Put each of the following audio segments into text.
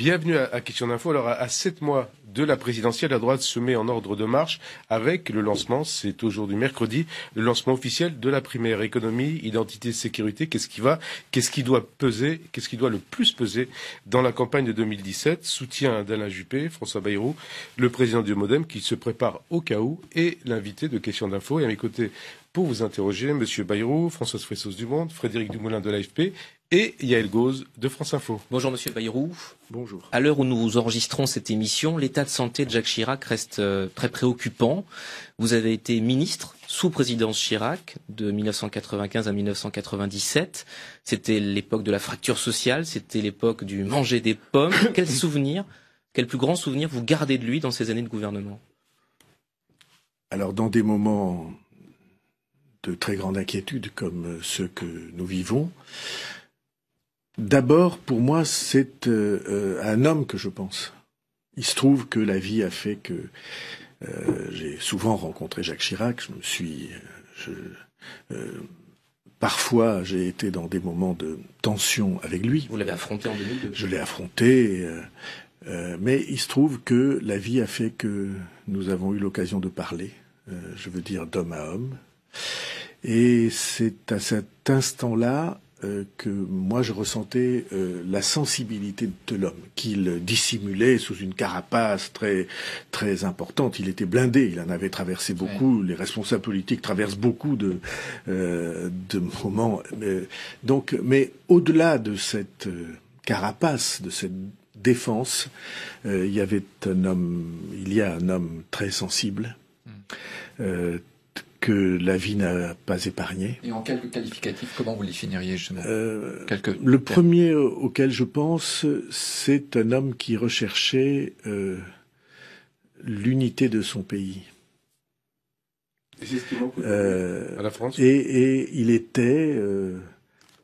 Bienvenue à, Question d'Info. Alors, à, à, sept mois de la présidentielle, la droite se met en ordre de marche avec le lancement, c'est aujourd'hui mercredi, le lancement officiel de la primaire économie, identité, sécurité. Qu'est-ce qui va, qu'est-ce qui doit peser, qu'est-ce qui doit le plus peser dans la campagne de 2017 Soutien d'Alain Juppé, François Bayrou, le président du MoDem qui se prépare au cas où et l'invité de Question d'Info. Et à mes côtés, pour vous interroger, Monsieur Bayrou, Françoise Fressos du Monde, Frédéric Dumoulin de l'AFP et Yael Gauze de France Info. Bonjour Monsieur Bayrou. Bonjour. À l'heure où nous enregistrons cette émission, l'état de santé de Jacques Chirac reste euh, très préoccupant. Vous avez été ministre sous présidence Chirac de 1995 à 1997. C'était l'époque de la fracture sociale, c'était l'époque du manger des pommes. quel souvenir, quel plus grand souvenir vous gardez de lui dans ces années de gouvernement Alors dans des moments de très grande inquiétude comme ceux que nous vivons, D'abord, pour moi, c'est euh, euh, un homme que je pense. Il se trouve que la vie a fait que euh, j'ai souvent rencontré Jacques Chirac. Je me suis, parfois, j'ai été dans des moments de tension avec lui. Vous l'avez affronté en 2002. Je l'ai affronté. mais il se trouve que la vie a fait que nous avons eu l'occasion de parler, je veux dire d'homme à homme. Et c'est à cet instant-là euh, que moi je ressentais euh, la sensibilité de l'homme qu'il dissimulait sous une carapace très très importante. Il était blindé, il en avait traversé beaucoup. Les responsables politiques traversent beaucoup de euh, moments. mais au-delà de cette carapace, de cette défense, il y avait un homme, il y a un homme très sensible. Mm que la vie n'a pas épargné. Et en quelques qualificatifs, comment vous les finiriez justement euh, Le premier auquel je pense, c'est un homme qui recherchait euh, l'unité de son pays. Et, euh, à la France. et il était,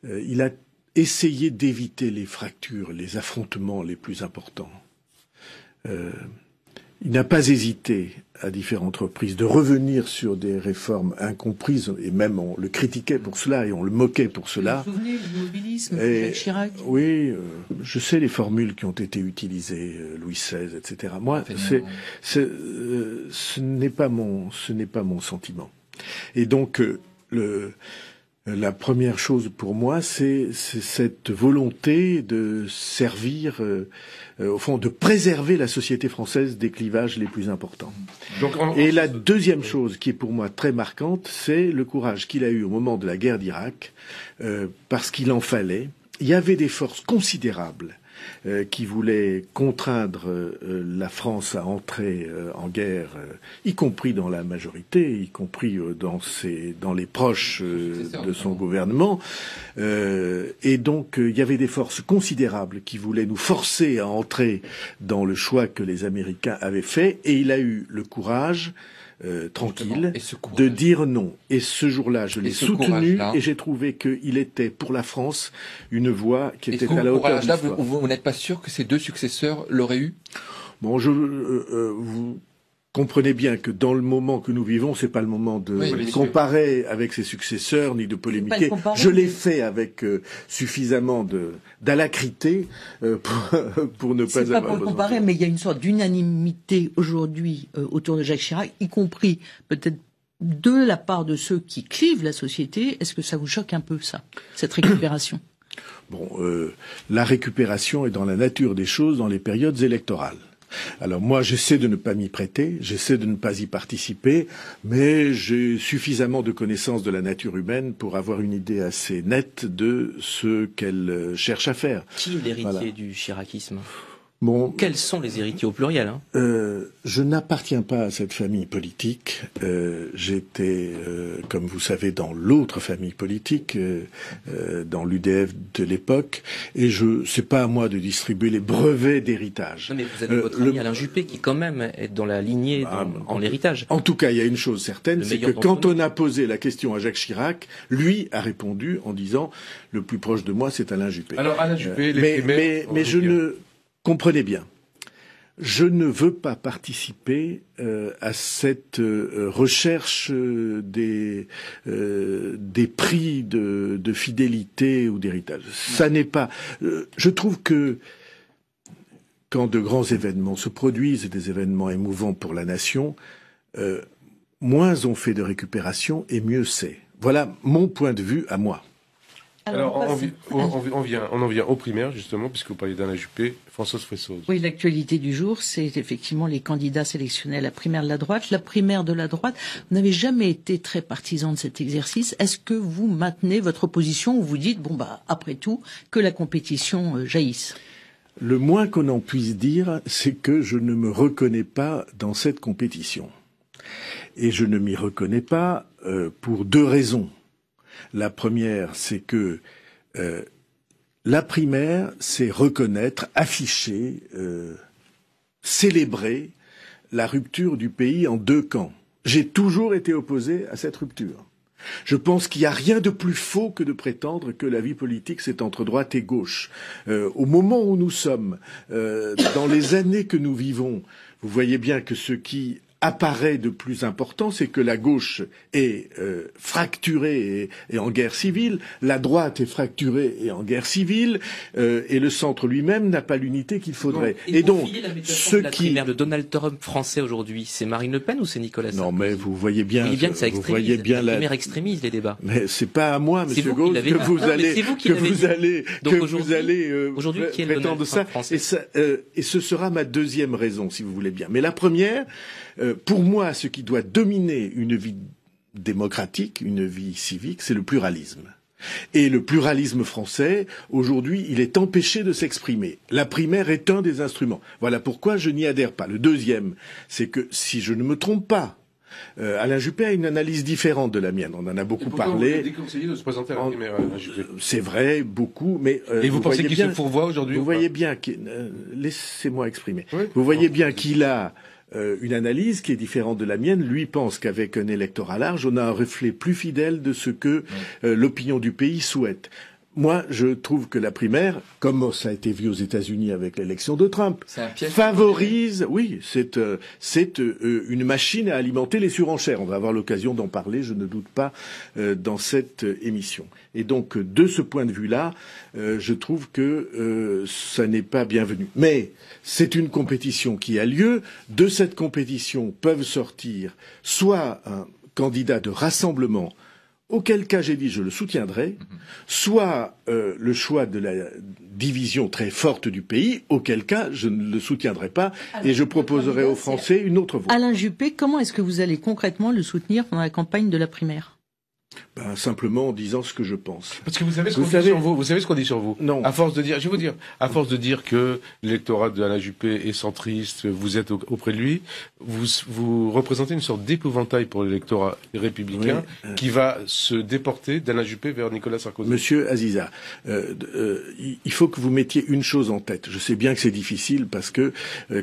il a essayé d'éviter les fractures, les affrontements les plus importants. il n'a pas hésité à différentes reprises de revenir sur des réformes incomprises et même on le critiquait pour cela et on le moquait pour cela. Vous vous souvenez du mobilisme de Chirac Oui, euh, je sais les formules qui ont été utilisées, euh, Louis XVI, etc. Moi, euh, ce n'est pas mon, ce n'est pas mon sentiment. Et donc le euh, la première chose pour moi, c'est cette volonté de servir, euh, euh, au fond, de préserver la société française des clivages les plus importants. Et la deuxième chose qui est pour moi très marquante, c'est le courage qu'il a eu au moment de la guerre d'Irak, parce qu'il en fallait. Il y avait des forces considérables euh, qui voulait contraindre euh, euh, la France à entrer en guerre, y compris dans la majorité, y compris dans, dans les proches de son gouvernement. et donc il y avait des forces considérables qui voulaient nous forcer à entrer dans le choix que les Américains avaient fait, et il a eu le courage euh, tranquille de dire non. Et ce jour-là, je l'ai soutenu et j'ai trouvé qu'il était pour la France une voie qui était à la hauteur. vous, vous, n'êtes pas sûr que ces deux successeurs l'auraient eu Bon, je, euh, euh, vous, comprenez bien que dans le moment que nous vivons, c'est pas le moment de comparer avec ses successeurs ni de polémiquer. Je l'ai fait avec euh, suffisamment d'alacrité euh, pour, ne pas avoir pas pour comparer, mais il y a une sorte d'unanimité aujourd'hui euh, autour de Jacques Chirac, y compris peut-être de la part de ceux qui clivent la société. Est-ce que ça vous choque un peu ça, cette récupération Bon, la récupération est dans la nature des choses dans les périodes électorales. Alors moi, j'essaie de ne pas m'y prêter, j'essaie de ne pas y participer, mais j'ai suffisamment de connaissances de la nature humaine pour avoir une idée assez nette de ce qu'elle cherche à faire. Qui est l'héritier du chiraquisme. Bon, Quels sont les héritiers au pluriel hein euh, Je n'appartiens pas à cette famille politique. Euh, J'étais, euh, comme vous savez, dans l'autre famille politique, euh, euh, dans l'UDF de l'époque, et je c'est pas à moi de distribuer les brevets d'héritage. Mais vous avez votre ami Alain Juppé qui, quand même, est dans la lignée ah, en l'héritage. En tout cas, il y a une chose certaine, c'est que quand on a posé la question à Jacques Chirac, lui a répondu en disant le plus proche de moi, c'est Alain Juppé. Alors Alain Juppé, les mais, mais, mais je ne Comprenez bien, je ne veux pas participer euh, à cette euh, recherche euh, des, prix de, fidélité ou d'héritage. Ça n'est pas. je trouve que quand de grands événements se produisent, des événements émouvants pour la nation, moins on fait de récupération et mieux c'est. Voilà mon point de vue à moi. Alors, on, vient, en vient aux primaires, justement, puisque vous parlez d'Anna Juppé, Françoise Fressoz. Oui, l'actualité du jour, c'est effectivement les candidats sélectionnés à la primaire de la droite. La primaire de la droite, vous n'avez jamais été très partisan de cet exercice. Est-ce que vous maintenez votre position ou vous dites, bon, bah, après tout, que la compétition euh, jaillisse Le moins qu'on en puisse dire, c'est que je ne me reconnais pas dans cette compétition. Et je ne m'y reconnais pas euh, pour deux raisons. La première, c'est que euh, la primaire, c'est reconnaître, afficher, euh, célébrer la rupture du pays en deux camps. J'ai toujours été opposé à cette rupture. Je pense qu'il n'y a rien de plus faux que de prétendre que la vie politique, c'est entre droite et gauche. Euh, au moment où nous sommes, dans les années que nous vivons, vous voyez bien que ceux qui apparaît de plus important, c'est que la gauche est euh, fracturée et, en guerre civile, la droite est fracturée et en guerre civile, euh, et le centre lui-même n'a pas l'unité qu'il faudrait. Et, donc, ce la qui... de Donald Trump français aujourd'hui, c'est Marine Le Pen ou c'est Nicolas Sarkozy Non, mais vous voyez bien, que ça voyez bien la, la... extrémise les débats. Mais c'est pas à moi, Monsieur Gauche, que vous allez, que vous allez, donc que vous allez euh, Et, ça euh, et ce sera ma deuxième raison, si vous voulez bien. Mais la première, euh, pour moi, ce qui doit dominer une vie démocratique, une vie civique, c'est le pluralisme. Et le pluralisme français, aujourd'hui, il est empêché de s'exprimer. La primaire est un des instruments. Voilà pourquoi je n'y adhère pas. Le deuxième, c'est que si je ne me trompe pas, euh, Alain Juppé a une analyse différente de la mienne. On en a beaucoup parlé. Vous de se présenter euh, C'est vrai, beaucoup, mais euh, et vous, pensez qu'il se pourvoit aujourd'hui Vous voyez bien, laissez-moi exprimer. vous voyez bien qu'il a euh, une analyse qui est différente de la mienne. Lui pense qu'avec un électorat large, on a un reflet plus fidèle de ce que euh, l'opinion du pays souhaite moi, je trouve que la primaire, comme ça a été vu aux États-Unis avec l'élection de Trump, favorise, oui, c'est euh, euh, une machine à alimenter les surenchères. On va avoir l'occasion d'en parler, je ne doute pas, euh, dans cette émission. Et donc, de ce point de vue-là, je trouve que ça n'est pas bienvenu. Mais c'est une compétition qui a lieu. De cette compétition peuvent sortir soit un candidat de rassemblement, auquel cas j'ai dit je le soutiendrai, mhm. soit euh, le choix de la division très forte du pays, auquel cas je ne le soutiendrai pas et je proposerai aux Français une autre voie. Alain Juppé, comment est-ce que vous allez concrètement le soutenir pendant la campagne de la primaire ben, simplement en disant ce que je pense. Parce que vous savez ce qu'on dit sur vous. Vous savez ce qu'on dit sur vous. Non. À force de dire, je vais vous dire, à force de dire que l'électorat de Alain Juppé est centriste, vous êtes auprès de lui, vous, vous représentez une sorte d'épouvantail pour l'électorat républicain euh. qui va se déporter d'Alain Juppé vers Nicolas Sarkozy. Monsieur Aziza, euh, euh, il faut que vous mettiez une chose en tête. Je sais bien que c'est difficile parce que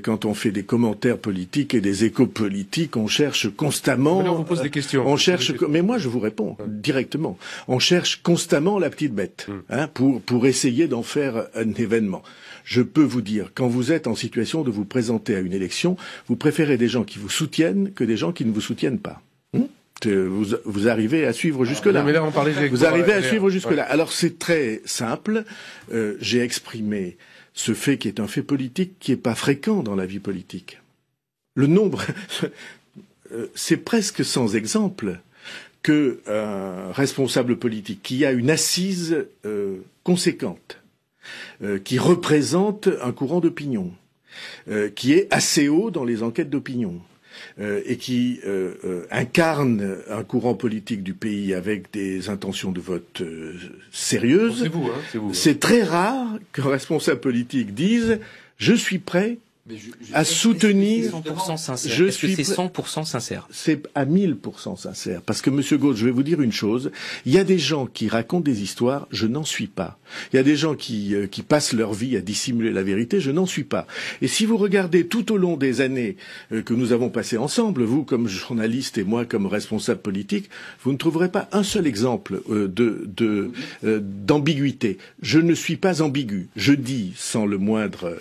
quand on fait des commentaires politiques et des échos politiques, on cherche constamment. Mais on vous pose des questions. On cherche. Mais moi, je vous réponds directement. On cherche constamment la petite bête hmm. hein, pour, pour essayer d'en faire un événement. Je peux vous dire, quand vous êtes en situation de vous présenter à une élection, vous préférez des gens qui vous soutiennent que des gens qui ne vous soutiennent pas. Hmm vous, vous, arrivez à suivre ah, jusque-là. vous arrivez à suivre jusque-là. Alors c'est très simple. Euh, j'ai exprimé ce fait qui est un fait politique qui n'est pas fréquent dans la vie politique. Le nombre, euh, c'est presque sans exemple qu'un responsable politique qui a une assise euh, conséquente, euh, qui représente un courant d'opinion, euh, qui est assez haut dans les enquêtes d'opinion. et qui incarne un courant politique du pays avec des intentions de vote sérieuses. Hein, c'est hein. C'est très rare qu'un responsable politique dise je suis prêt à soutenir. Je suis 100% sincère. C'est à 1000% sincère. Parce que Monsieur Gaulle, je vais vous dire une chose. Il y a des gens qui racontent des histoires. Je n'en suis pas. Il y a des gens qui, euh, qui passent leur vie à dissimuler la vérité. Je n'en suis pas. Et si vous regardez tout au long des années euh, que nous avons passées ensemble, vous comme journaliste et moi comme responsable politique, vous ne trouverez pas un seul exemple euh, de d'ambiguïté. je ne suis pas ambigu. Je dis sans le moindre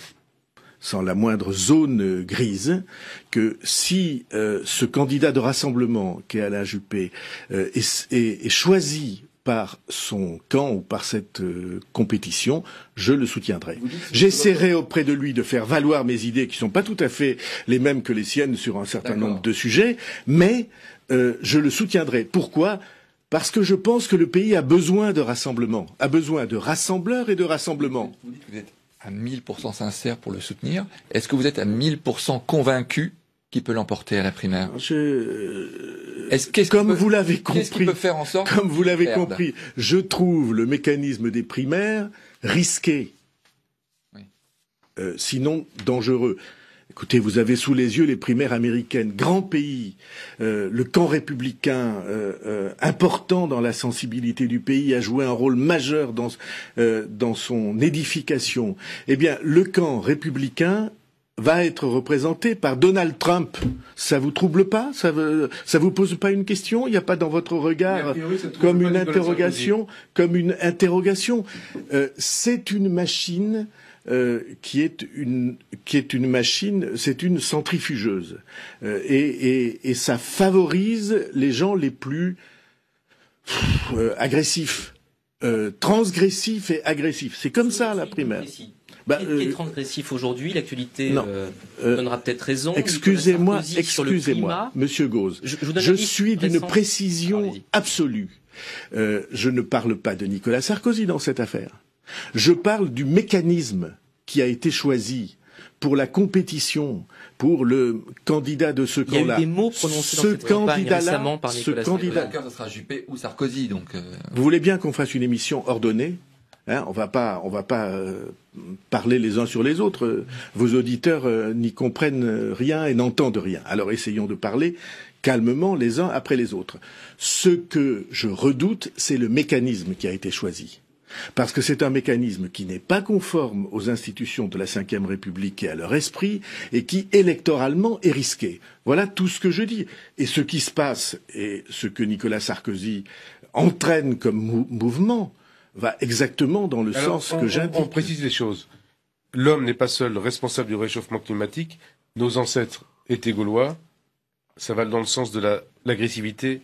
sans la moindre zone grise, que si euh, ce candidat de rassemblement qu'est Alain Juppé euh, est, est, choisi par son camp ou par cette euh, compétition, je le soutiendrai. J'essaierai auprès de lui de faire valoir mes idées qui ne sont pas tout à fait les mêmes que les siennes sur un certain nombre de sujets, mais je le soutiendrai. Pourquoi parce que je pense que le pays a besoin de rassemblement, a besoin de rassembleurs et de rassemblements à 1000% sincère pour le soutenir. Est-ce que vous êtes à 1000% convaincu qu'il peut l'emporter à la primaire je... Comme vous l'avez compris, comme vous l'avez compris, je trouve le mécanisme des primaires risqué, euh, sinon dangereux. Écoutez, vous avez sous les yeux les primaires américaines, grand pays, euh, le camp républicain euh, euh, important dans la sensibilité du pays a joué un rôle majeur dans, dans son édification. Eh bien, le camp républicain va être représenté par Donald Trump. Ça vous trouble pas Ça ne vous pose pas une question Il n'y a pas dans votre regard eh comme une interrogation, comme une interrogation. C'est une machine euh, qui est une qui est une machine, c'est une centrifugeuse, euh, et, et, et, ça favorise les gens les plus euh, agressifs, euh, transgressifs et agressifs. C'est comme ça la primaire. Bah, qui, est, euh, transgressif aujourd'hui. L'actualité donnera peut-être raison. Excusez-moi, excusez-moi, Monsieur Gauze. Je, je, je suis d'une précision ah, absolue. Euh, je ne parle pas de Nicolas Sarkozy dans cette affaire. Je parle du mécanisme qui a été choisi pour la compétition, pour le candidat de ce camp-là. Il y a des mots prononcés ce dans cette par Nicolas ce candidat, Sarkozy. Euh, Vous voulez bien qu'on fasse une émission ordonnée hein, on va pas, on va pas euh, parler les uns sur les autres. Vos auditeurs euh, n'y comprennent rien et n'entendent rien. Alors essayons de parler calmement les uns après les autres. Ce que je redoute, c'est le mécanisme qui a été choisi parce que c'est un mécanisme qui n'est pas conforme aux institutions de la Ve République et à leur esprit, et qui électoralement est risqué. Voilà tout ce que je dis. Et ce qui se passe, et ce que Nicolas Sarkozy entraîne comme mouvement, va exactement dans le sens que j'indique. On précise les choses. L'homme n'est pas seul responsable du réchauffement climatique. Nos ancêtres étaient gaulois. Ça va dans le sens de l'agressivité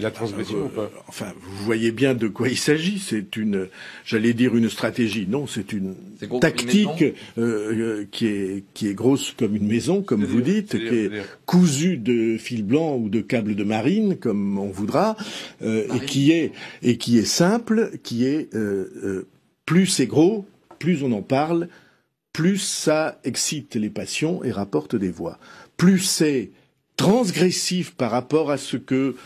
la transgression Enfin, vous voyez bien de quoi il s'agit. C'est une, j'allais dire une stratégie. Non, c'est une tactique euh, euh, qui est qui est grosse comme une maison, comme vous dites, qui est cousue de fil blanc ou de câble de marine, comme on voudra, euh, et qui est et qui est simple, qui est plus c'est gros, plus on en parle, plus ça excite les passions et rapporte des voix. Plus c'est transgressif par rapport à ce que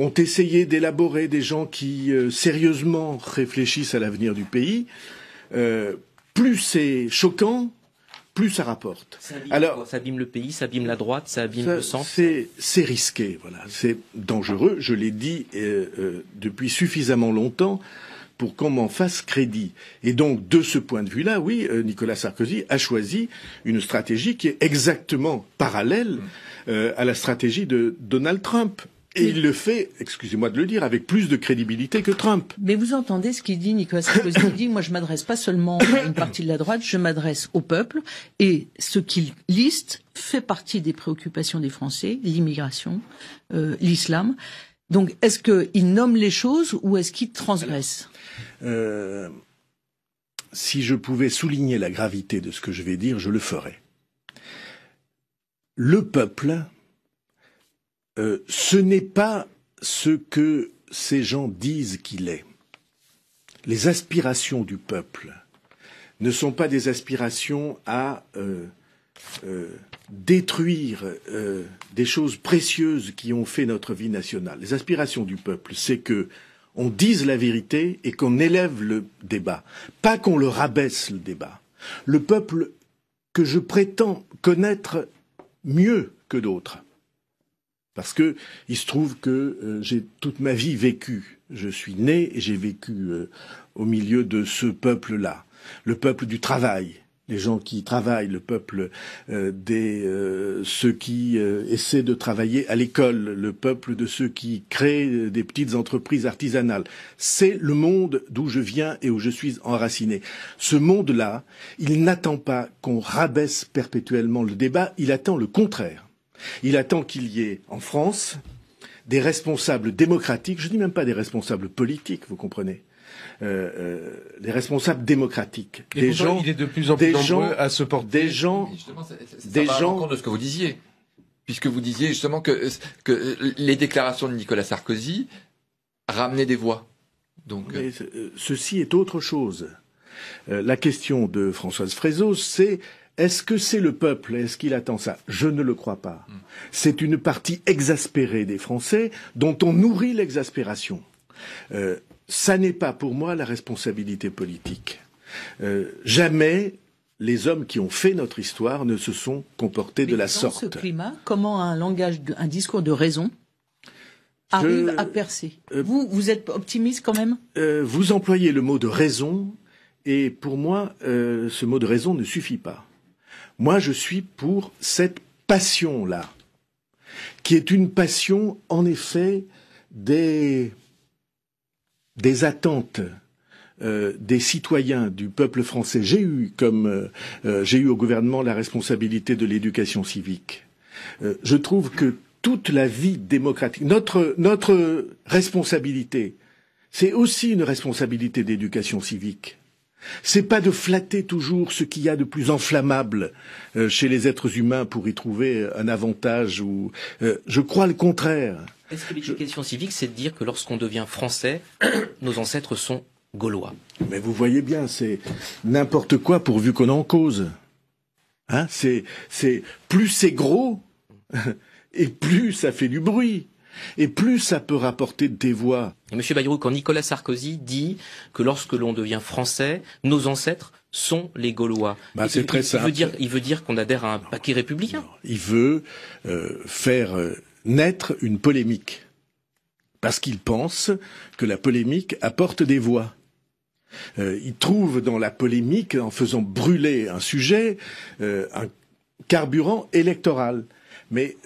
ont essayé d'élaborer des gens qui euh, sérieusement réfléchissent à l'avenir du pays, euh, plus c'est choquant, plus ça rapporte. Ça abîme, le pays, ça abîme la droite, ça abîme le centre. C'est risqué, voilà, c'est dangereux. Je l'ai dit euh, depuis suffisamment longtemps pour qu'on m'en fasse crédit. Et donc, de ce point de vue-là, oui, Nicolas Sarkozy a choisi une stratégie qui est exactement parallèle mm. à la stratégie de Donald Trump. Et il le fait, excusez-moi de le dire, avec plus de crédibilité que Trump. Mais vous entendez ce qu'il dit, Nicolas Sarkozy dit, moi je m'adresse pas seulement à une partie de la droite, je m'adresse au peuple. Et ce qu'il liste fait partie des préoccupations des Français, l'immigration, euh, l'islam. Donc est-ce qu'il nomme les choses ou est-ce qu'il transgresse euh, Si je pouvais souligner la gravité de ce que je vais dire, je le ferais. Le peuple euh, ce n'est pas ce que ces gens disent qu'il est. Les aspirations du peuple ne sont pas des aspirations à euh, euh, détruire des choses précieuses qui ont fait notre vie nationale. Les aspirations du peuple, c'est que on dise la vérité et qu'on élève le débat, pas qu'on le rabaisse le débat. Le peuple que je prétends connaître mieux que d'autres parce que il se trouve que euh, j'ai toute ma vie vécu. Je suis né et j'ai vécu euh, au milieu de ce peuple-là, le peuple du travail, les gens qui travaillent, le peuple euh, des ceux qui essaient de travailler à l'école, le peuple de ceux qui créent des petites entreprises artisanales. C'est le monde d'où je viens et où je suis enraciné. Ce monde-là, il n'attend pas qu'on rabaisse perpétuellement le débat, il attend le contraire. Il attend qu'il y ait en France des responsables démocratiques, je ne dis même pas des responsables politiques, vous comprenez, euh, euh, des responsables démocratiques, des gens, de plus en plus à se porter, des gens, ça, de ce que vous disiez, puisque vous disiez justement que, les déclarations de Nicolas Sarkozy ramenaient des voix. Donc, euh, ceci est autre chose. la question de Françoise Frézot, c'est est-ce que c'est le peuple Est-ce qu'il attend ça Je ne le crois pas. Hmm. C'est une partie exaspérée des Français dont on nourrit l'exaspération. Euh, ça n'est pas pour moi la responsabilité politique. Euh, jamais les hommes qui ont fait notre histoire ne se sont comportés de la sorte. ce climat, comment un langage, un discours de raison arrive à percer euh, Vous, vous êtes optimiste quand même Vous employez le mot de raison, et pour moi, ce mot de raison ne suffit pas. Moi, je suis pour cette passion-là, qui est une passion, en effet, des, des attentes euh, des citoyens du peuple français. J'ai eu comme euh, euh, j'ai eu au gouvernement la responsabilité de l'éducation civique. je trouve que toute la vie démocratique, notre notre responsabilité, c'est aussi une responsabilité d'éducation civique. C'est pas de flatter toujours ce qu'il y a de plus enflammable euh, chez les êtres humains pour y trouver un avantage ou euh, je crois le contraire. Est-ce que l'éducation civique, c'est de dire que lorsqu'on devient français, nos ancêtres sont gaulois Mais vous voyez bien, c'est n'importe quoi pourvu qu'on en cause. Hein c'est plus c'est gros et plus ça fait du bruit et plus ça peut rapporter des voix. Monsieur Bayrou, quand Nicolas Sarkozy dit que lorsque l'on devient français, nos ancêtres sont les Gaulois. Bah, il, Veut dire, il veut dire qu'on adhère à un paquet républicain. il veut euh, faire euh, naître une polémique parce qu'il pense que la polémique apporte des voix. Euh, il trouve dans la polémique, en faisant brûler un sujet, un carburant électoral. Mais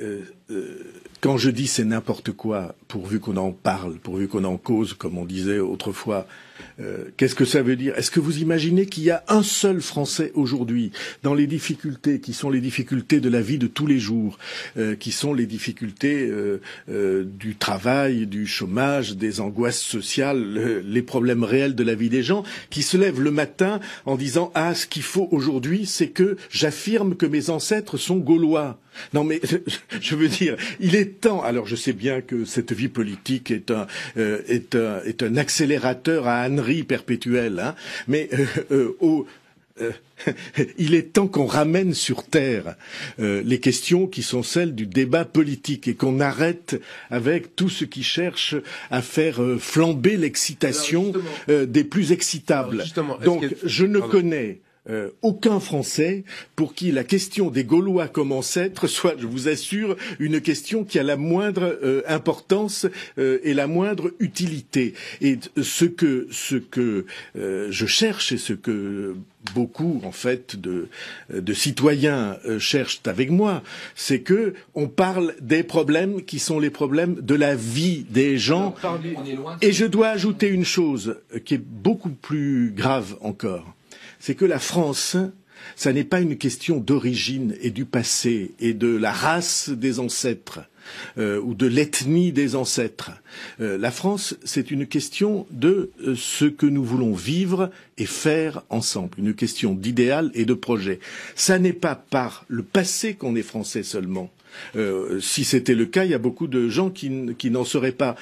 euh, quand je dis c'est n'importe quoi, pourvu qu'on en parle, pourvu qu'on en cause, comme on disait autrefois, euh, qu'est-ce que ça veut dire Est-ce que vous imaginez qu'il y a un seul Français aujourd'hui dans les difficultés qui sont les difficultés de la vie de tous les jours, euh, qui sont les difficultés du travail, du chômage, des angoisses sociales, les problèmes réels de la vie des gens, qui se lève le matin en disant ah ce qu'il faut aujourd'hui, c'est que j'affirme que mes ancêtres sont gaulois. Non mais je veux il est temps. Alors, je sais bien que cette vie politique est un euh, est est un accélérateur à ânerie perpétuelle, hein, mais euh, euh, il est temps qu'on ramène sur terre les questions qui sont celles du débat politique et qu'on arrête avec tout ce qui cherche à faire flamber l'excitation des plus excitables. Donc, je ne connais euh, aucun Français pour qui la question des Gaulois comme ancêtres soit, je vous assure, une question qui a la moindre euh, importance euh, et la moindre utilité. Et ce que, je cherche et ce que beaucoup en fait de, citoyens cherchent avec moi, c'est que on parle des problèmes qui sont les problèmes de la vie des gens. Et je dois ajouter une chose qui est beaucoup plus grave encore c'est que la France, ça n'est pas une question d'origine et du passé et de la race des ancêtres. Euh, ou de l'ethnie des ancêtres. Euh, la France, c'est une question de euh, ce que nous voulons vivre et faire ensemble, une question d'idéal et de projet. Ça n'est pas par le passé qu'on est français seulement. si c'était le cas, il y a beaucoup de gens qui n'en seraient pas.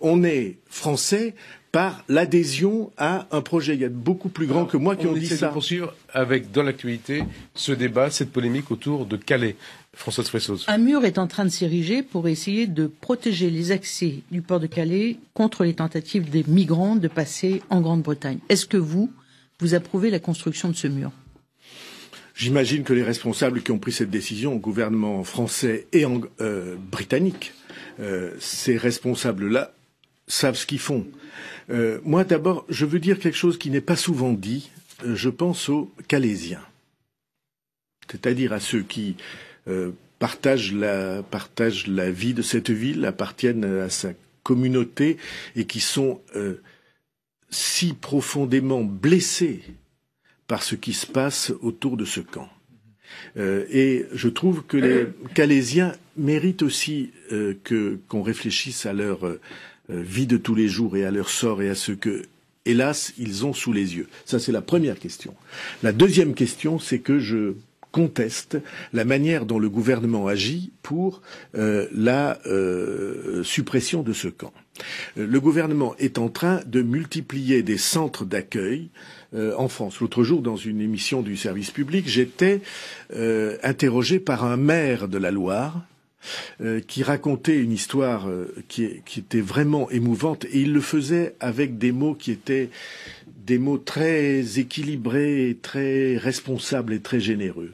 on est français par l'adhésion à un projet. Il y a beaucoup plus grand que moi qui ont dit ça. On poursuivre avec, dans l'actualité, ce débat, cette polémique autour de Calais. Françoise Fressos. Un mur est en train de s'ériger pour essayer de protéger les accès du port de Calais contre les tentatives des migrants de passer en Grande-Bretagne. Est-ce que vous, vous approuvez la construction de ce mur J'imagine que les responsables qui ont pris cette décision au gouvernement français et euh, britannique, euh, ces responsables-là savent ce qu'ils font. Euh, moi, d'abord, je veux dire quelque chose qui n'est pas souvent dit. Euh, je pense aux Calaisiens, c'est-à-dire à ceux qui euh, partagent, la, vie de cette ville, appartiennent à sa communauté et qui sont si profondément blessés par ce qui se passe autour de ce camp. et je trouve que les Calaisiens méritent aussi que qu'on réfléchisse à leur euh, vie de tous les jours et à leur sort et à ce que, hélas, ils ont sous les yeux. Ça, c'est la première question. La deuxième question, c'est que je conteste la manière dont le gouvernement agit pour euh, la euh, suppression de ce camp. Le gouvernement est en train de multiplier des centres d'accueil en France. L'autre jour, dans une émission du service public, j'étais interrogé par un maire de la Loire euh, qui racontait une histoire euh, qui, était vraiment émouvante et il le faisait avec des mots qui étaient des mots très équilibrés, très responsables et très généreux.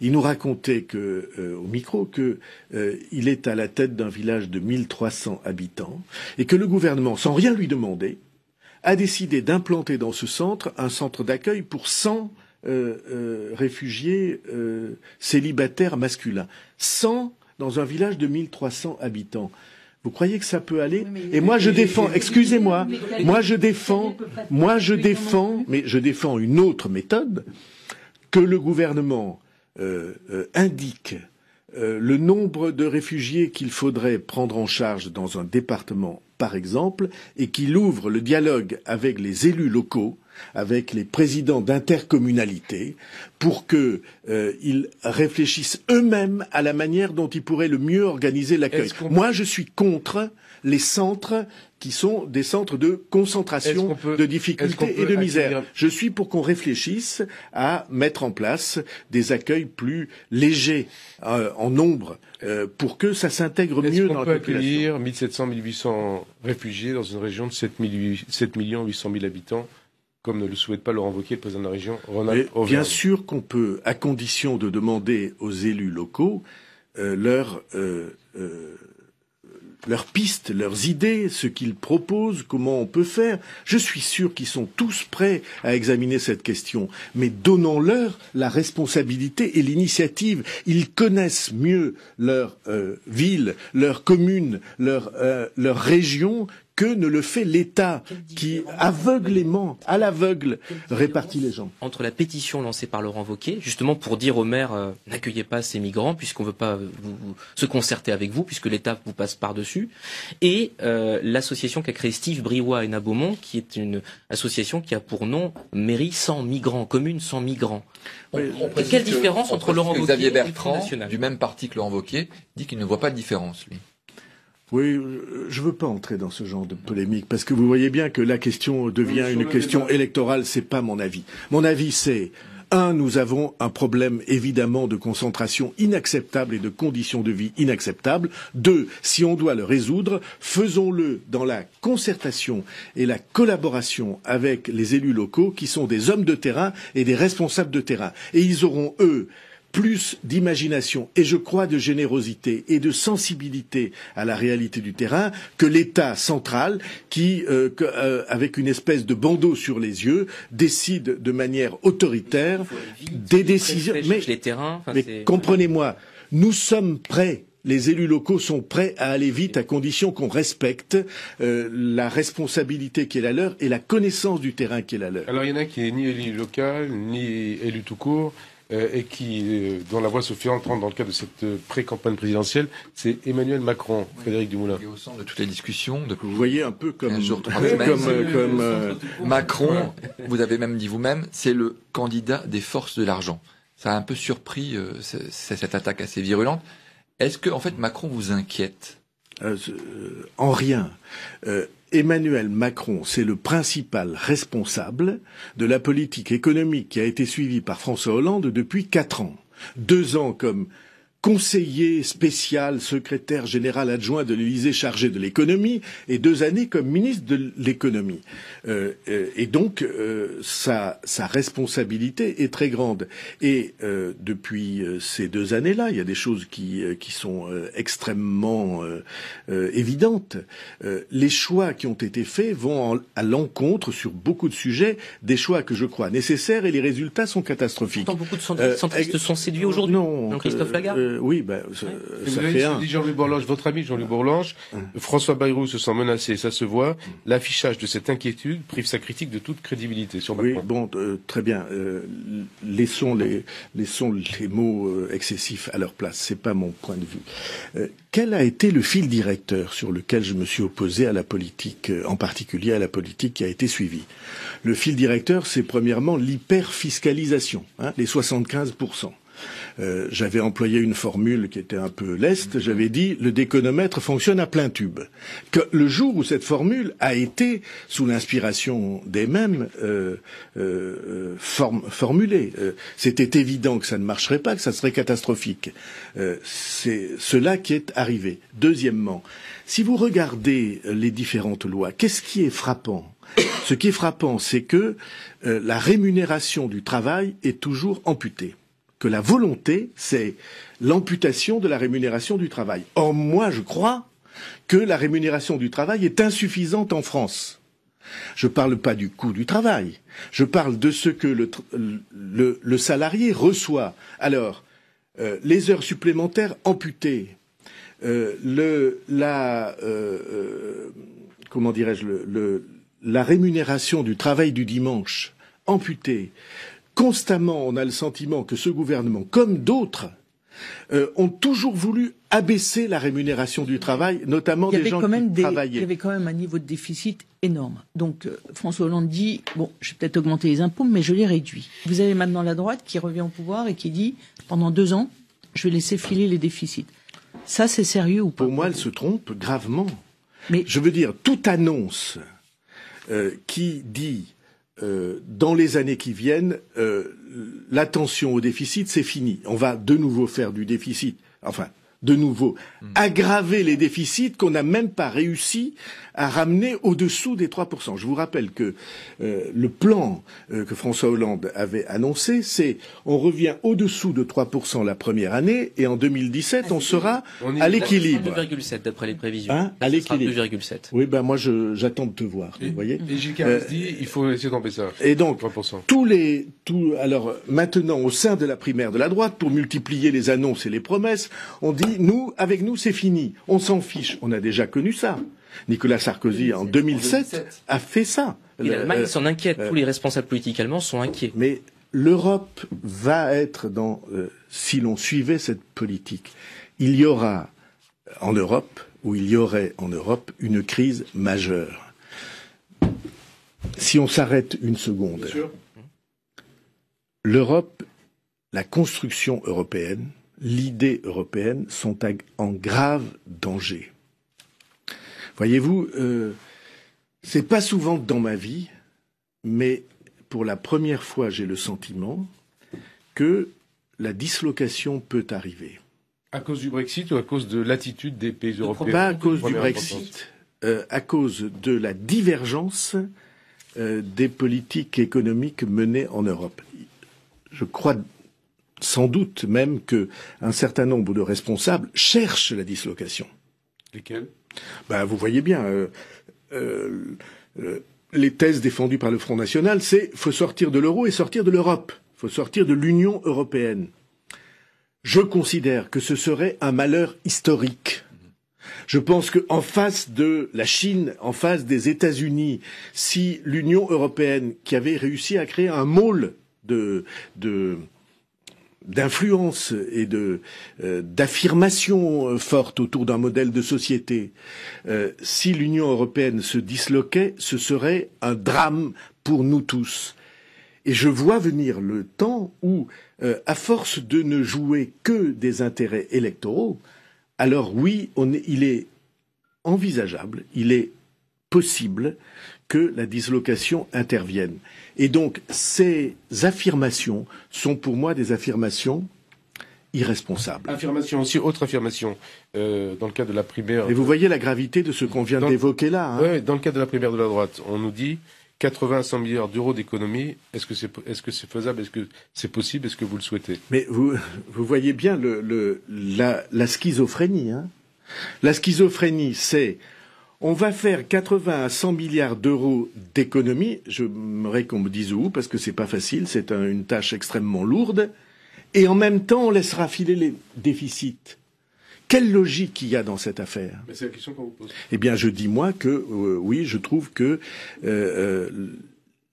Il nous racontait que, euh, au micro qu'il est à la tête d'un village de 1300 habitants et que le gouvernement, sans rien lui demander, a décidé d'implanter dans ce centre un centre d'accueil pour 100 réfugiés célibataires masculins. 100 dans un village de 1300 habitants. Vous croyez que ça peut aller Et moi je défends, excusez-moi, moi je défends, moi je défends, mais je défends une autre méthode que le gouvernement euh, euh, indique euh, le nombre de réfugiés qu'il faudrait prendre en charge dans un département, par exemple, et qu'il ouvre le dialogue avec les élus locaux, avec les présidents d'intercommunalités, pour qu'ils euh, réfléchissent eux-mêmes à la manière dont ils pourraient le mieux organiser l'accueil. Moi, je suis contre les centres qui sont des centres de concentration de difficultés et de misère. Je suis pour qu'on réfléchisse à mettre en place des accueils plus légers euh, en nombre euh, pour que ça s'intègre mieux dans la population. qu'on peut accueillir 1700 1800 réfugiés dans une région de 7, millions 800 000 habitants comme ne le souhaite pas Laurent Wauquiez, le président de la région, Ronald Bien sûr qu'on peut, à condition de demander aux élus locaux euh, leur leurs pistes, leurs idées, ce qu'ils proposent, comment on peut faire. Je suis sûr qu'ils sont tous prêts à examiner cette question, mais donnons-leur la responsabilité et l'initiative. Ils connaissent mieux leur euh, ville, leur commune, leur euh, région que ne le fait l'État qui aveuglément, à l'aveugle, répartit les gens. Entre la pétition lancée par Laurent Wauquiez, justement pour dire aux maires euh, n'accueillez pas ces migrants puisqu'on ne veut pas euh, se concerter avec vous puisque l'État vous passe par-dessus, et euh, l'association qu'a créée Steve Briouat et Nabomont, qui est une association qui a pour nom Mairie sans migrants, commune sans migrants. quelle différence entre Laurent Wauquiez et du même parti que Laurent Wauquiez, dit qu'il ne voit pas de différence, lui. Oui, euh, je ne veux pas entrer dans ce genre de polémique parce que vous voyez bien que la question devient une question électorale, électorale. C'est pas mon avis. Mon avis, c'est un, nous avons un problème évidemment de concentration inacceptable et de conditions de vie inacceptables. Deux, si on doit le résoudre, faisons-le dans la concertation et la collaboration avec les élus locaux qui sont des hommes de terrain et des responsables de terrain. Et ils auront, eux, plus d'imagination et je crois de générosité et de sensibilité à la réalité du terrain que l'État central qui, euh, euh, avec une espèce de bandeau sur les yeux, décide de manière autoritaire des décisions. Mais, les terrains, mais comprenez-moi, nous sommes prêts les élus locaux sont prêts à aller vite à condition qu'on respecte euh, la responsabilité qui est la leur et la connaissance du terrain qui est la leur. Alors il y en a qui n'est ni élu local, ni élu tout court, euh, et qui, euh, dont la voix se fait entendre dans le cadre de cette euh, pré-campagne présidentielle, c'est Emmanuel Macron, Frédéric Dumoulin. au centre de toutes les discussions, de... vous voyez un peu comme, comme, Macron, vous avez même dit vous-même, c'est le candidat des forces de l'argent. Ça a un peu surpris cette attaque assez virulente. Est-ce que, en fait, Macron vous inquiète en rien. Emmanuel Macron, c'est le principal responsable de la politique économique qui a été suivie par François Hollande depuis quatre ans. Deux ans comme conseiller spécial, secrétaire général adjoint de l'Élysée chargé de l'économie, et deux années comme ministre de l'économie. Euh, euh, et donc, euh, sa, responsabilité est très grande. Et euh, depuis ces deux années-là, il y a des choses qui, qui sont extrêmement évidentes. les choix qui ont été faits vont en, à l'encontre, sur beaucoup de sujets, des choix que je crois nécessaires, et les résultats sont catastrophiques. Pourtant, beaucoup de centristes sont séduits aujourd'hui. Non, Christophe Lagarde oui, ben, Jean-Louis Bourlange, votre ami Jean-Louis Bourlange, hein. François Bayrou se sent menacé, ça se voit. L'affichage de cette inquiétude prive sa critique de toute crédibilité sur Oui, bon, euh, très bien. Euh, laissons les les mots euh, excessifs à leur place. C'est pas mon point de vue. quel a été le fil directeur sur lequel je me suis opposé à la politique, en particulier à la politique qui a été suivie Le fil directeur, c'est premièrement l'hyperfiscalisation, hein, les 75 euh, j'avais employé une formule qui était un peu leste. Mhm. J'avais dit le déconomètre fonctionne à plein tube. Que le jour où cette formule a été, sous l'inspiration des mêmes, euh, euh, formulée, c'était évident que ça ne marcherait pas, que ça serait catastrophique. C'est cela qui est arrivé. Deuxièmement, si vous regardez les différentes lois, qu'est-ce qui est frappant Ce qui est frappant, c'est que la rémunération du travail est toujours amputée que la volonté, c'est l'amputation de la rémunération du travail. Or, moi, je crois que la rémunération du travail est insuffisante en France. Je ne parle pas du coût du travail, je parle de ce que le, salarié reçoit. Alors, euh, les heures supplémentaires amputées, euh, la, euh, comment dirais-je, la rémunération du travail du dimanche amputée, constamment, on a le sentiment que ce gouvernement, comme d'autres, euh, ont toujours voulu abaisser la rémunération du travail, notamment des gens qui Il y avait quand même un niveau de déficit énorme. Donc euh, François Hollande dit bon, je vais peut-être augmenter les impôts, mais je les réduis. Vous avez maintenant la droite qui revient au pouvoir et qui dit pendant deux ans, je vais laisser filer les déficits. Ça, c'est sérieux ou pas Pour moi, elle se trompe gravement. Mais je veux dire, toute annonce euh, qui dit euh, dans les années qui viennent, euh, l'attention au déficit, c'est fini. On va de nouveau faire du déficit. Enfin, de nouveau, hmm. aggraver les déficits qu'on n'a même pas réussi à ramener au-dessous des 3%. Je vous rappelle que euh, le plan euh, que François Hollande avait annoncé, c'est on revient au-dessous de 3% la première année et en 2017, on sera on à l'équilibre. 2,7 d'après les prévisions. Hein, à l'équilibre. Oui, ben moi j'attends de te voir. vous voyez et Gilles euh, dit il faut essayer d'empêcher ça. Et donc, tous les. alors maintenant, au sein de la primaire de la droite, pour multiplier les annonces et les promesses, on nous, avec nous, c'est fini, on s'en fiche. On a déjà connu ça. Nicolas Sarkozy, en 2007, a fait ça. Et l'Allemagne euh, s'en inquiète. Euh, Tous les responsables politiques allemands sont inquiets. Mais l'Europe va être dans, euh, si l'on suivait cette politique, il y aura en Europe, ou il y aurait en Europe, une crise majeure. Si on s'arrête une seconde, l'Europe, la construction européenne, l'idée européenne sont en grave danger. Voyez-vous, euh, c'est pas souvent dans ma vie, mais pour la première fois, j'ai le sentiment que la dislocation peut arriver. À cause du Brexit ou à cause de l'attitude des pays européens Pas à cause du Brexit, euh, à cause de la divergence euh, des politiques économiques menées en Europe. Je crois sans doute même que un certain nombre de responsables cherchent la dislocation. Lesquels ben, Vous voyez bien, euh, euh, les thèses défendues par le Front National, c'est faut sortir de l'euro et sortir de l'Europe, faut sortir de l'Union européenne. Je considère que ce serait un malheur historique. Je pense qu'en face de la Chine, en face des États-Unis, si l'Union européenne, qui avait réussi à créer un môle de d'influence et de euh, d'affirmation euh, forte autour d'un modèle de société. Euh, si l'Union européenne se disloquait, ce serait un drame pour nous tous. Et je vois venir le temps où, à force de ne jouer que des intérêts électoraux, alors oui, il est envisageable, il est possible que la dislocation intervienne. Et donc, ces affirmations sont pour moi des affirmations irresponsables. Affirmation aussi, autre affirmation, euh, dans le cas de la primaire... Et vous voyez la gravité de ce qu'on vient d'évoquer là. Hein. Oui, dans le cas de la primaire de la droite, on nous dit 80 à 100 milliards d'euros d'économie, est-ce que c'est est -ce c'est faisable, est-ce que c'est possible, est-ce que vous le souhaitez Mais vous, vous voyez bien le, la, schizophrénie. Hein. la schizophrénie, c'est on va faire 80 à 100 milliards d'euros d'économies. J'aimerais qu'on me dise où, parce que c'est pas facile, c'est une tâche extrêmement lourde. Et en même temps, on laissera filer les déficits. Quelle logique il y a dans cette affaire Eh bien, je dis moi que euh, oui, je trouve que euh, euh,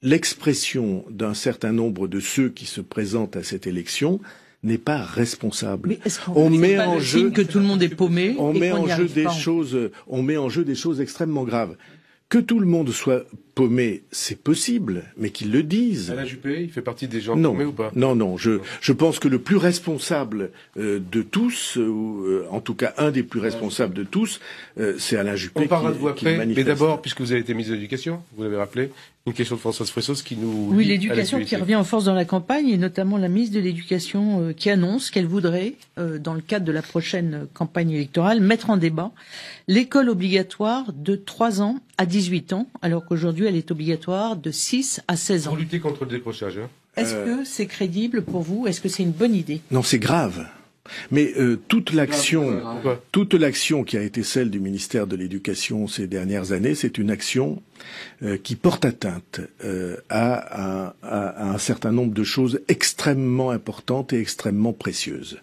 l'expression d'un certain nombre de ceux qui se présentent à cette élection n'est pas responsable. on met en jeu que tout le monde est paumé. On met en jeu des choses. On met en jeu des choses extrêmement graves. Que tout le monde soit paumé, c'est possible, mais qu'ils le disent. Alain Juppé, il fait partie des gens non, paumés ou pas Non, non. Je, je pense que le plus responsable euh, de tous, euh, ou euh, en tout cas un des plus responsables de tous, c'est Alain Juppé. On parlera de vous après, mais d'abord, puisque vous avez été ministre de l'Éducation, vous l'avez rappelé, une question de Françoise Fressos qui nous... Oui, l'éducation qui revient en force dans la campagne, et notamment la ministre de l'Éducation qui annonce qu'elle voudrait, dans le cadre de la prochaine campagne électorale, mettre en débat l'école obligatoire de 3 ans à 18 ans, alors qu'aujourd'hui, elle est obligatoire de 6 à 16 ans. Pour lutter contre le décrochage. Hein. Est-ce euh. que c'est crédible pour vous Est-ce que c'est une bonne idée Non, c'est grave. Mais euh, toute l'action, toute l'action qui a été celle du ministère de l'Éducation ces dernières années, c'est une action euh, qui porte atteinte à, un certain nombre de choses extrêmement importantes et extrêmement précieuses.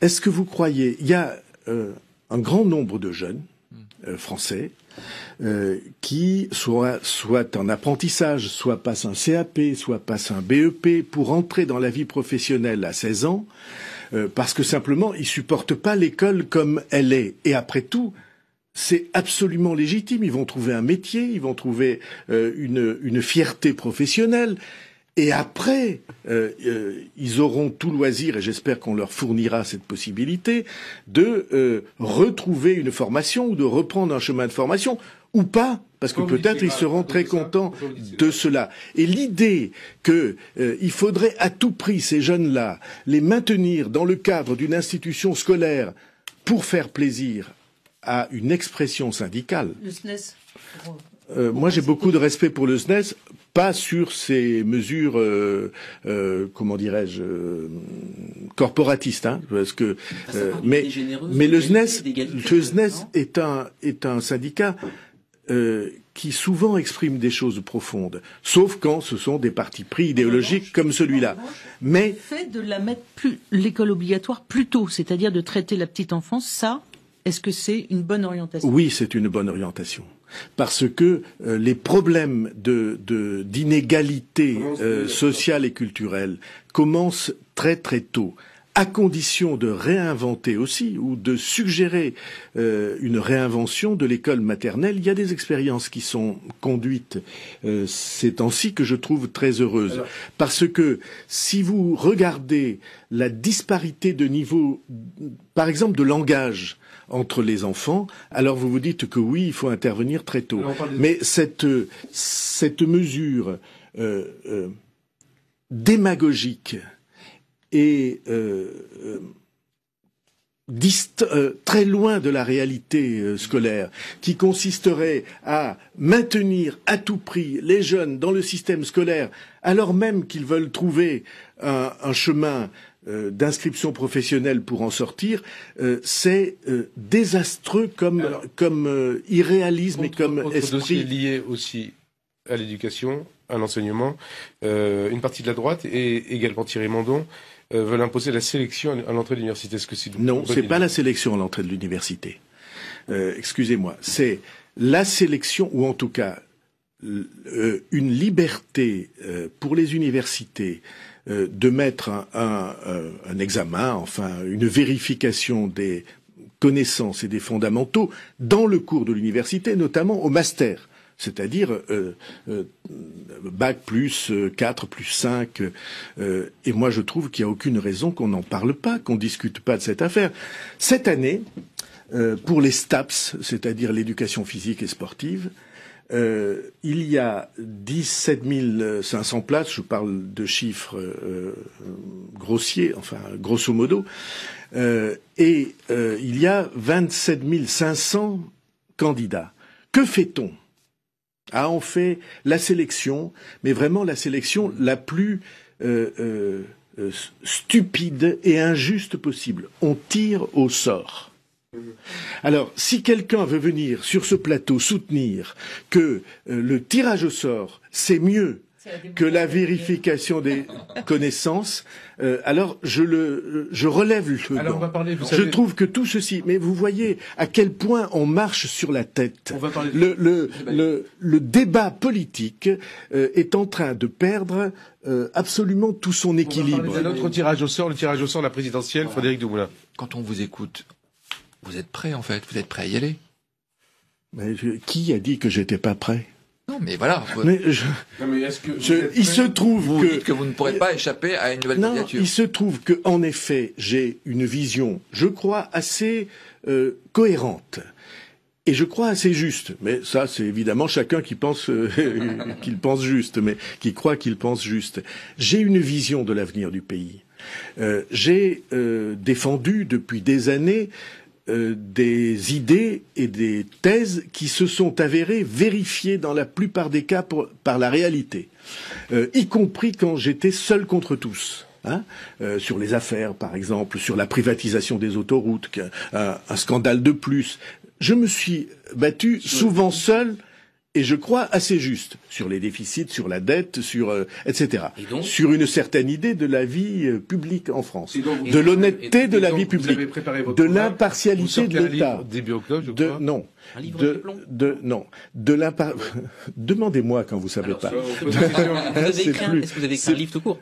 Est-ce que vous croyez Il y a un grand nombre de jeunes euh, français euh, qui soit, soit en apprentissage, soit passe un CAP, soit passe un BEP pour entrer dans la vie professionnelle à 16 ans, euh, parce que simplement ils supportent pas l'école comme elle est. Et après tout, c'est absolument légitime. Ils vont trouver un métier, ils vont trouver une fierté professionnelle. Et après, euh, euh, ils auront tout loisir, et j'espère qu'on leur fournira cette possibilité, de euh, retrouver une formation ou de reprendre un chemin de formation, ou pas, parce que peut-être ils seront très contents de cela. Et l'idée qu'il faudrait à tout prix ces jeunes-là les maintenir dans le cadre d'une institution scolaire pour faire plaisir à une expression syndicale. Le SNES. E moi, j'ai beaucoup de respect pour le SNES, pas sur ces mesures, euh, euh, comment dirais-je, euh, corporatistes, hein, que bah, mais le SNES, e e est un syndicat. qui souvent exprime des choses profondes, sauf quand ce sont des partis pris idéologiques comme celui-là. Mais fait de la mettre plus l'école obligatoire plus tôt, c'est-à-dire de traiter la petite enfance, ça, est-ce que c'est une bonne orientation Oui, c'est une bonne orientation parce que euh, les problèmes d'inégalité de, euh, sociale et culturelle commencent très très tôt à condition de réinventer aussi ou de suggérer euh, une réinvention de l'école maternelle. Il y a des expériences qui sont conduites c'est ces temps-ci que je trouve très heureuses. Parce que si vous regardez la disparité de niveau, par exemple, de langage, entre les enfants, alors vous vous dites que oui, il faut intervenir très tôt. Mais cette, cette mesure euh, euh, démagogique et euh, très loin de la réalité scolaire, qui consisterait à maintenir à tout prix les jeunes dans le système scolaire, alors même qu'ils veulent trouver un chemin euh, d'inscription professionnelle pour en sortir, euh, c'est euh, désastreux comme, irréalisme et comme autre esprit. lié aussi à l'éducation, à l'enseignement. une partie de la droite et également Thierry Mandon veulent imposer la sélection à l'entrée de l'université. Est-ce que C'est pas la sélection à l'entrée de l'université. Excusez-moi. C'est la sélection ou en tout cas une liberté pour les universités euh, de mettre euh, un, examen, enfin une vérification des connaissances et des fondamentaux dans le cours de l'université, notamment au master c'est-à-dire euh, bac plus 4 plus 5. et moi, je trouve qu'il n'y a aucune raison qu'on n'en parle pas, qu'on ne discute pas de cette affaire. Cette année, pour les STAPS, c'est-à-dire l'éducation physique et sportive, euh, il y a dix-sept cinq cents places, je parle de chiffres euh, grossiers, enfin grosso modo, euh, et il y a vingt-sept cinq cents candidats. Que fait-on Ah, on fait la sélection, mais vraiment la sélection la plus stupide et injuste possible. On tire au sort. Alors, si quelqu'un veut venir sur ce plateau soutenir que euh, le tirage au sort, c'est mieux que la vérification des connaissances, euh, alors je le, je relève le. Alors on va parler, je trouve que tout ceci, mais vous voyez à quel point on marche sur la tête. le, débat politique euh, est en train de perdre absolument tout son équilibre. notre tirage au sort, le tirage au sort de la présidentielle, Frédéric Quand on vous écoute, vous êtes prêt, en fait. Vous êtes prêt à y aller. qui a dit que j'étais pas prêt non, mais voilà. Mais est-ce que il se trouve vous que... Dites que vous ne pourrez pas échapper à une nouvelle non, Il se trouve que, en effet, j'ai une vision, je crois, assez euh, cohérente. Et je crois assez juste, mais ça c'est évidemment chacun qui pense euh, qu'il pense juste, mais qui croit qu'il pense juste. J'ai une vision de l'avenir du pays. Euh, j'ai défendu depuis des années euh, des idées et des thèses qui se sont avérées vérifiées dans la plupart des cas par la réalité, euh, y compris quand j'étais seul contre tous. Hein, euh, sur les affaires, par exemple, sur la privatisation des autoroutes, un, scandale de plus. Je me suis battu souvent seul et je crois assez juste sur les déficits, sur la dette, sur euh, etc. sur une certaine idée de la vie euh, publique en France, de l'honnêteté de la vie publique, de l'impartialité de l'État. De non. de, de, non de demandez-moi quand vous savez pas. Hein, est-ce que vous avez écrit, un, livre tout court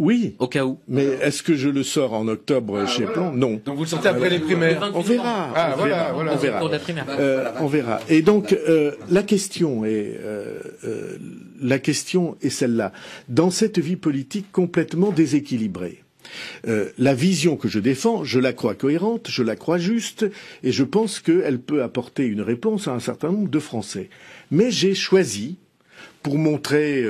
oui. Au cas où. Mais est-ce que je le sors en octobre ah, chez Plan Non. Donc vous le sortez après euh, les primaires. On verra. Ah, on verra. Voilà, on verra. Euh, on verra. Et donc euh, la question est la question est celle-là. Dans cette vie politique complètement déséquilibrée. la vision que je défends, je la crois cohérente, je la crois juste, et je pense qu'elle peut apporter une réponse à un certain nombre de Français. Mais j'ai choisi, pour montrer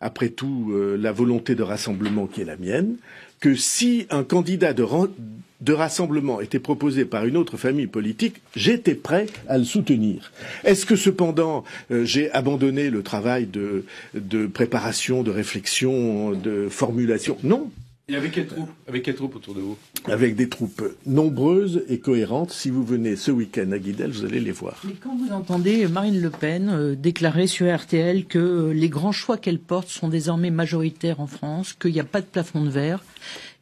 après tout, euh, la volonté de rassemblement qui est la mienne, que si un candidat de, rassemblement était proposé par une autre famille politique, j'étais prêt à le soutenir. Est-ce que cependant euh, j'ai abandonné le travail de préparation, de réflexion, de formulation Non, et avec troupes Avec troupes autour de vous Avec des troupes nombreuses et cohérentes. Si vous venez ce week-end à Guidel, vous allez les voir. Mais quand vous entendez Marine Le Pen euh, déclarer sur RTL que euh, les grands choix qu'elle porte sont désormais majoritaires en France, qu'il n'y a pas de plafond de verre,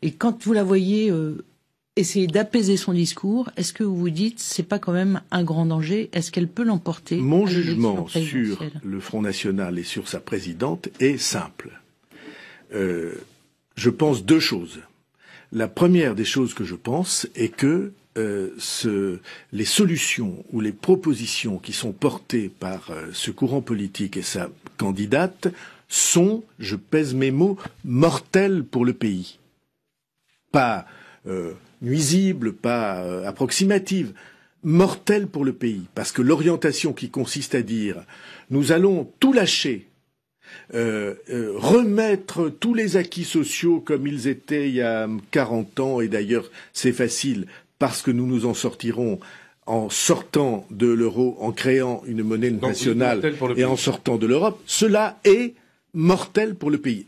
et quand vous la voyez euh, essayer d'apaiser son discours, est-ce que vous vous dites c'est pas quand même un grand danger Est-ce qu'elle peut l'emporter Mon jugement sur le Front National et sur sa présidente est simple. Euh, je pense deux choses. La première des choses que je pense est que euh, les solutions ou les propositions qui sont portées par euh, ce courant politique et sa candidate sont, je pèse mes mots, mortelles pour le pays. Pas euh, nuisibles, pas approximatives, mortelles pour le pays. Parce que l'orientation qui consiste à dire nous allons tout lâcher euh, euh, remettre tous les acquis sociaux comme ils étaient il y a 40 ans, et d'ailleurs c'est facile parce que nous nous en sortirons en sortant de l'euro, en créant une monnaie nationale et en sortant de l'Europe, cela est mortel pour le pays.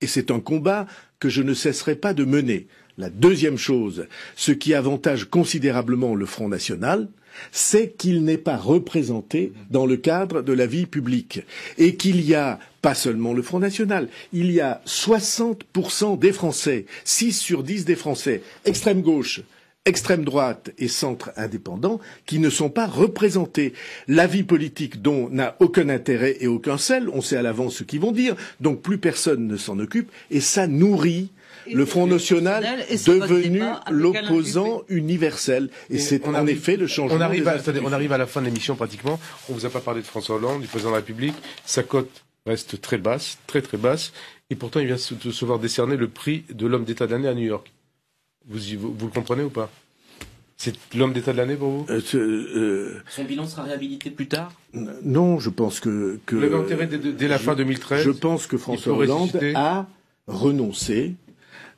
Et c'est un combat que je ne cesserai pas de mener. La deuxième chose, ce qui avantage considérablement le Front National, c'est qu'il n'est pas représenté dans le cadre de la vie publique et qu'il y a pas seulement le Front National, il y a 60% des Français, 6 sur 10 des Français, extrême gauche, extrême droite et centre indépendant qui ne sont pas représentés. La vie politique dont n'a aucun intérêt et aucun sel, on sait à l'avance ce qu'ils vont dire, donc plus personne ne s'en occupe et ça nourrit le Front National devenu l'opposant universel. Et, c'est en effet le changement. On arrive, à, on arrive à la fin de l'émission pratiquement. On ne vous a pas parlé de François Hollande, du président de la République. Sa cote reste très basse, très très basse. Et pourtant, il vient de se voir décerner le prix de l'homme d'État de l'année à New York. Vous, vous, le comprenez ou pas c'est l'homme d'État de l'année pour vous euh, euh bilan sera réhabilité plus tard Non, je pense que... dès, la fin 2013 Je pense que François Hollande a renoncé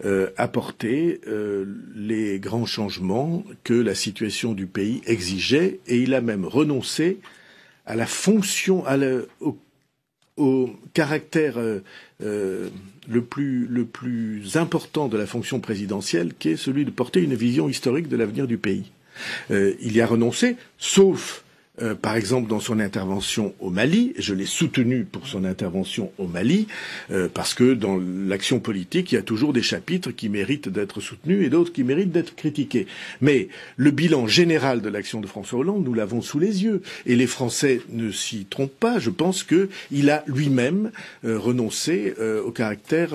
euh, apporté euh, les grands changements que la situation du pays exigeait, et il a même renoncé à la fonction, à au, caractère euh, euh, le, plus, le plus important de la fonction présidentielle, qui est celui de porter une vision historique de l'avenir du pays. il y a renoncé, sauf euh, par exemple dans son intervention au Mali, je l'ai soutenu pour son intervention au Mali, euh, parce que dans l'action politique, il y a toujours des chapitres qui méritent d'être soutenus et d'autres qui méritent d'être critiqués. Mais le bilan général de l'action de François Hollande, nous l'avons sous les yeux, et les Français ne s'y trompent pas. Je pense qu'il a lui-même euh, renoncé au caractère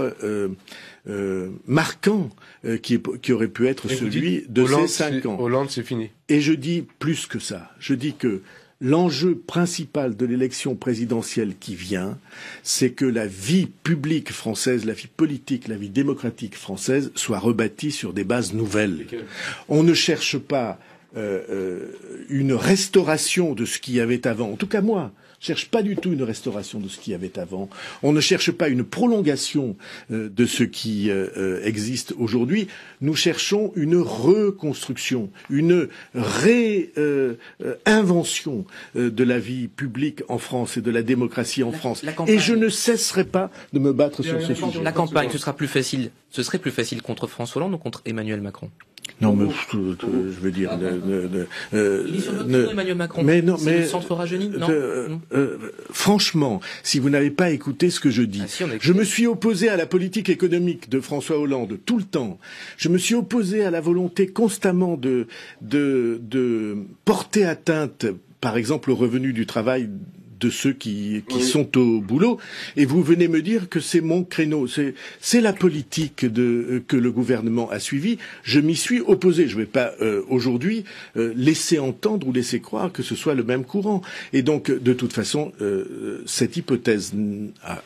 euh, marquant euh, qui, qui, aurait pu être celui de ces cinq ans. Hollande, c'est fini. Et je dis plus que ça. Je dis que l'enjeu principal de l'élection présidentielle qui vient, c'est que la vie publique française, la vie politique, la vie démocratique française soit rebâtie sur des bases nouvelles. On ne cherche pas euh, une restauration de ce qu'il y avait avant. En tout cas, moi, ne cherche pas du tout une restauration de ce qu'il y avait avant. On ne cherche pas une prolongation euh, de ce qui euh, euh, existe aujourd'hui. Nous cherchons une reconstruction, une réinvention de la vie publique en France et de la démocratie en France. et je ne cesserai pas de me battre sur ce sujet. La campagne, ce sera plus facile. Ce serait plus facile contre François Hollande ou contre Emmanuel Macron non, mais je, veux dire, ah Franchement, si vous n'avez pas écouté ce que je dis, ah, je me suis opposé à la politique économique de François Hollande tout le temps. Je me suis opposé à la volonté constamment de de, de porter atteinte par exemple au revenu du travail de ceux qui, qui sont au boulot. Et vous venez me dire que c'est mon créneau. C'est la politique euh, que le gouvernement a suivie. Je m'y suis opposé. Je ne vais pas euh, aujourd'hui euh, laisser entendre ou laisser croire que ce soit le même courant. Et donc, de toute façon, cette hypothèse, à,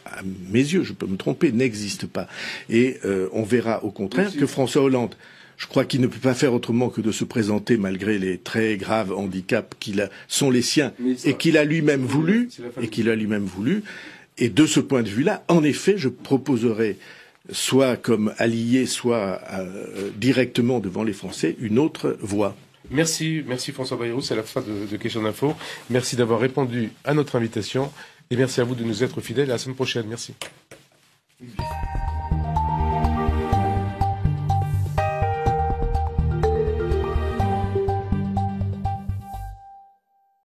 mes yeux, je peux me tromper, n'existe pas. Et on verra au contraire que François Hollande je crois qu'il ne peut pas faire autrement que de se présenter malgré les très graves handicaps qui sont les siens et qu'il a lui-même voulu et qu'il a lui-même voulu. Et de ce point de vue-là, en effet, je proposerai soit comme allié, soit euh, directement devant les Français, une autre voie. Merci, merci François Bayrou, c'est la fin de, Questions Question d'Info. Merci d'avoir répondu à notre invitation et merci à vous de nous être fidèles. À la semaine prochaine. Merci.